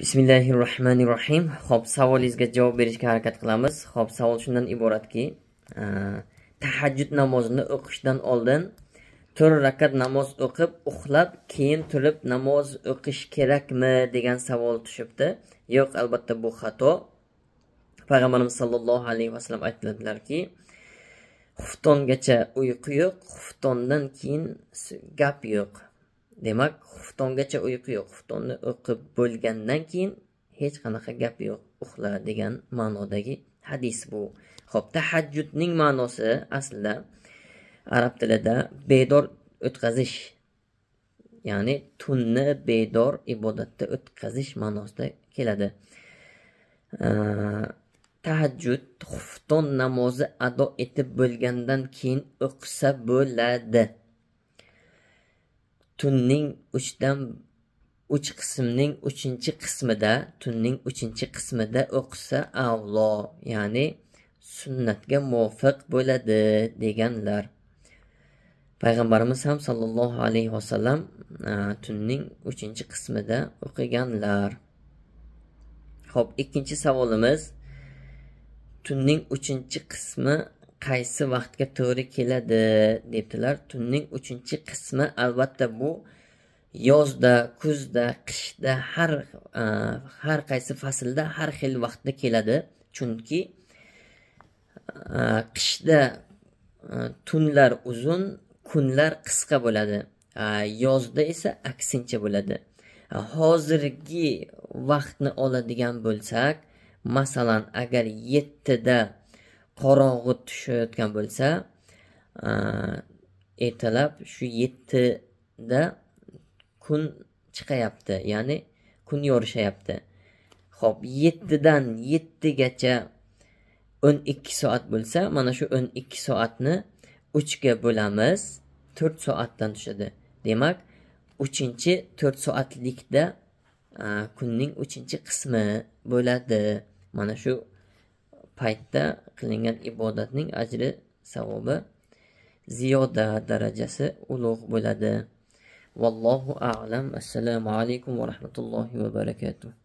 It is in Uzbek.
bismillahi rohmanir rohim ho'p savolingizga javob berishga harakat qilamiz ho'p savol shundan iboratki e, tahajjud namozini o'qishdan oldin to'rt rakat namoz o'qib uxlab keyin turib namoz o'qish kerakmi degan savol tushibdi yo'q albatta bu xato payg'ambarimiz sollallohu alayhi vasallam aytdilarki xuftongacha uyqu yo'q xuftondan keyin gap yo'q demak xuftongacha uyqu yo'q xuftonni o'qib bo'lgandan keyin hech qanaqa gap yo'q uxla degan ma'nodagi hadis bu ho'p tahajjudning ma'nosi aslida arab tilida bedor o'tkazish ya'ni tunni bedor ibodatda o'tkazish ma'nosida keladi tahajjud xufton namozi ado etib bo'lgandan keyin o'qisa bo'ladi tunning uchdan uch qismning uchinchi qismida tunning uchinchi qismida o'qisa avlo ya'ni sunnatga muvofiq bo'ladi deganlar payg'ambarimiz ham sollallohu alayhi vasallam tunning uchinchi qismida o'qiganlar ho'p ikkinchi savolimiz tunning uchinchi qismi qaysi vaqtga to'g'ri keladi debdilar tunning uchinchi qismi albatta bu yozda kuzda qishda har har qaysi faslda har xil vaqtda keladi chunki qishda tunlar uzun kunlar qisqa bo'ladi yozda esa aksincha bo'ladi hozirgi vaqtni oladigan bo'lsak masalan agar yettida qorong'i tushayotgan bo'lsa ertalab shu yettida kun chiqayapti ya'ni kun yorishayapti ho'p yettidan yettigacha o'n ikki soat bo'lsa mana shu o'n ikki soatni uchga bo'lamiz to'rt soatdan tushadi demak uchinchi to'rt soatlikda kunning uchinchi qismi bo'ladi mana shu paytda qilingan ibodatning ajri savobi ziyoda darajasi ulug' bo'ladi vallohu alam assalomu alaykum va rahmatullohi va barakatuh